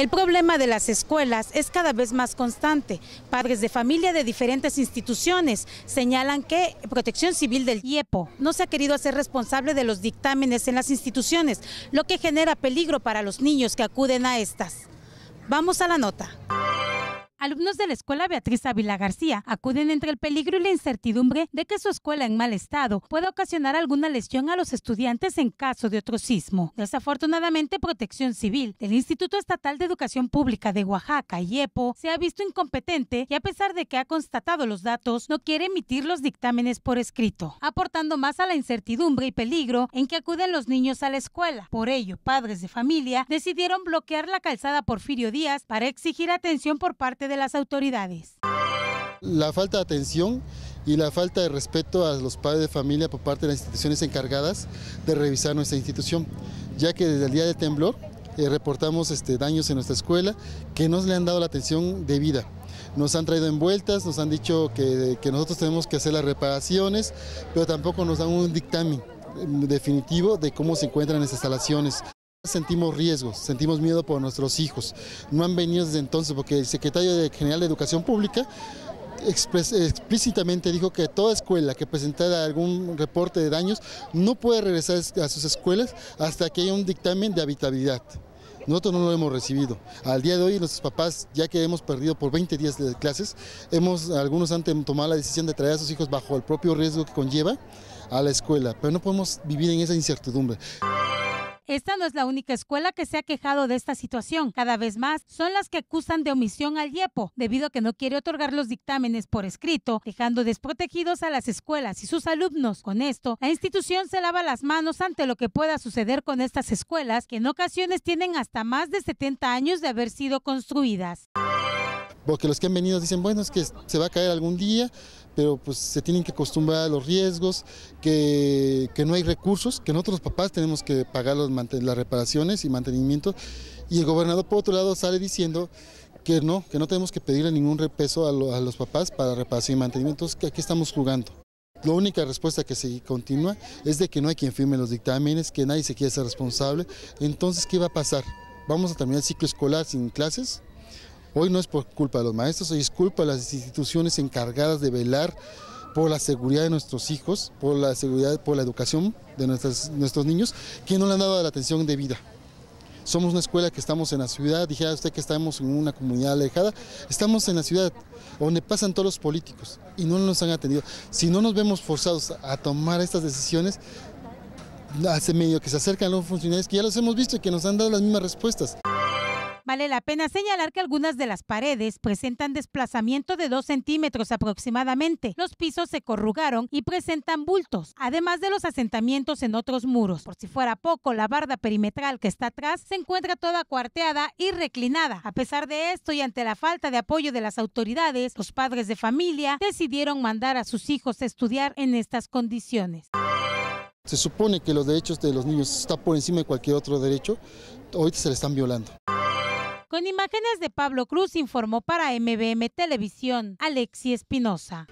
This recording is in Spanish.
El problema de las escuelas es cada vez más constante. Padres de familia de diferentes instituciones señalan que Protección Civil del IEPO no se ha querido hacer responsable de los dictámenes en las instituciones, lo que genera peligro para los niños que acuden a estas. Vamos a la nota. Alumnos de la Escuela Beatriz Ávila García acuden entre el peligro y la incertidumbre de que su escuela en mal estado pueda ocasionar alguna lesión a los estudiantes en caso de otro sismo. Desafortunadamente, Protección Civil del Instituto Estatal de Educación Pública de Oaxaca, IEPO, se ha visto incompetente y a pesar de que ha constatado los datos, no quiere emitir los dictámenes por escrito, aportando más a la incertidumbre y peligro en que acuden los niños a la escuela. Por ello, padres de familia decidieron bloquear la calzada Porfirio Díaz para exigir atención por parte de de las autoridades. La falta de atención y la falta de respeto a los padres de familia por parte de las instituciones encargadas de revisar nuestra institución, ya que desde el día del temblor eh, reportamos este, daños en nuestra escuela que no le han dado la atención debida. Nos han traído envueltas, nos han dicho que, que nosotros tenemos que hacer las reparaciones, pero tampoco nos dan un dictamen eh, definitivo de cómo se encuentran las instalaciones. Sentimos riesgos, sentimos miedo por nuestros hijos. No han venido desde entonces porque el secretario general de Educación Pública explícitamente dijo que toda escuela que presentara algún reporte de daños no puede regresar a sus escuelas hasta que haya un dictamen de habitabilidad. Nosotros no lo hemos recibido. Al día de hoy nuestros papás, ya que hemos perdido por 20 días de clases, hemos, algunos han tomado la decisión de traer a sus hijos bajo el propio riesgo que conlleva a la escuela, pero no podemos vivir en esa incertidumbre. Esta no es la única escuela que se ha quejado de esta situación. Cada vez más son las que acusan de omisión al IEPO, debido a que no quiere otorgar los dictámenes por escrito, dejando desprotegidos a las escuelas y sus alumnos. Con esto, la institución se lava las manos ante lo que pueda suceder con estas escuelas, que en ocasiones tienen hasta más de 70 años de haber sido construidas que los que han venido dicen, bueno, es que se va a caer algún día, pero pues se tienen que acostumbrar a los riesgos, que, que no hay recursos, que nosotros los papás tenemos que pagar los, las reparaciones y mantenimiento. Y el gobernador por otro lado sale diciendo que no, que no tenemos que pedirle ningún repeso a, los papás para reparación y mantenimiento, que aquí estamos jugando. La única respuesta que se continúa es de que no hay quien firme los dictámenes, que nadie se quiere ser responsable. Entonces, ¿qué va a pasar? ¿Vamos a terminar el ciclo escolar sin clases? Hoy no es por culpa de los maestros, hoy es culpa de las instituciones encargadas de velar por la seguridad de nuestros hijos, por la seguridad, por la educación de nuestros niños, que no le han dado la atención debida. Somos una escuela que estamos en la ciudad, dijera ah, usted que estamos en una comunidad alejada, estamos en la ciudad donde pasan todos los políticos y no nos han atendido. Si no nos vemos forzados a tomar estas decisiones, hace medio que se acercan los funcionarios que ya los hemos visto y que nos han dado las mismas respuestas. Vale la pena señalar que algunas de las paredes presentan desplazamiento de 2 centímetros aproximadamente. Los pisos se corrugaron y presentan bultos, además de los asentamientos en otros muros. Por si fuera poco, la barda perimetral que está atrás se encuentra toda cuarteada y reclinada. A pesar de esto y ante la falta de apoyo de las autoridades, los padres de familia decidieron mandar a sus hijos a estudiar en estas condiciones. Se supone que los derechos de los niños están por encima de cualquier otro derecho, hoy se le están violando. Con imágenes de Pablo Cruz informó para MBM Televisión Alexi Espinosa.